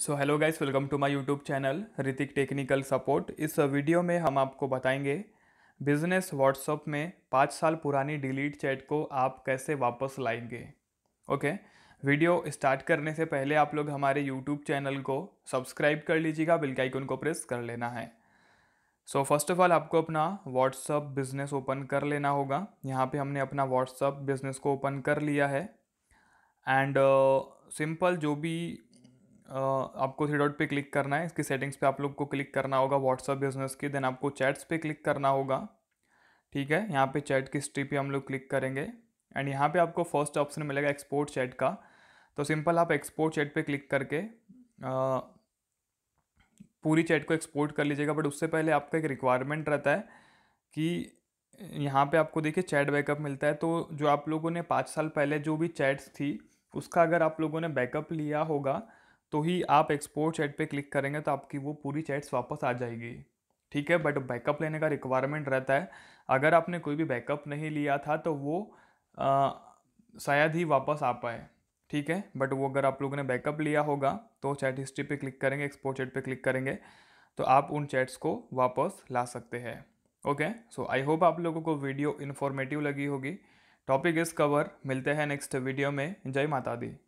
so hello guys welcome to my YouTube channel Hritik technical support इस video में हम आपको बताएंगे बिजनेस व्हाट्सअप में पाँच साल पुरानी डिलीट चैट को आप कैसे वापस लाएंगे ओके वीडियो स्टार्ट करने से पहले आप लोग हमारे यूट्यूब चैनल को सब्सक्राइब कर लीजिएगा बिल आइकन को प्रेस कर लेना है सो फर्स्ट ऑफ ऑल आपको अपना व्हाट्सअप बिज़नेस ओपन कर लेना होगा यहाँ पे हमने अपना व्हाट्सअप बिज़नेस को ओपन कर लिया है एंड सिंपल uh, जो भी आपको थ्री डॉट पे क्लिक करना है इसकी सेटिंग्स पे आप लोग को क्लिक करना होगा व्हाट्सअप बिजनेस की देन आपको चैट्स पे क्लिक करना होगा ठीक है यहाँ पे चैट की स्ट्री पे हम लोग क्लिक करेंगे एंड यहाँ पे आपको फर्स्ट ऑप्शन मिलेगा एक्सपोर्ट चैट का तो सिंपल आप एक्सपोर्ट चैट पे क्लिक करके आ, पूरी चैट को एक्सपोर्ट कर लीजिएगा बट उससे पहले आपका एक रिक्वायरमेंट रहता है कि यहाँ पे आपको देखिए चैट बैकअप मिलता है तो जो आप लोगों ने पाँच साल पहले जो भी चैट्स थी उसका अगर आप लोगों ने बैकअप लिया होगा तो ही आप एक्सपोर्ट चैट पे क्लिक करेंगे तो आपकी वो पूरी चैट्स वापस आ जाएगी ठीक है बट बैकअप लेने का रिक्वायरमेंट रहता है अगर आपने कोई भी बैकअप नहीं लिया था तो वो शायद ही वापस आ पाए ठीक है बट वो अगर आप लोगों ने बैकअप लिया होगा तो चैट हिस्ट्री पे क्लिक करेंगे एक्सपोर्ट चैट पे क्लिक करेंगे तो आप उन चैट्स को वापस ला सकते हैं ओके सो आई होप आप लोगों को वीडियो इन्फॉर्मेटिव लगी होगी टॉपिक इस कवर मिलते हैं नेक्स्ट वीडियो में जय माता दी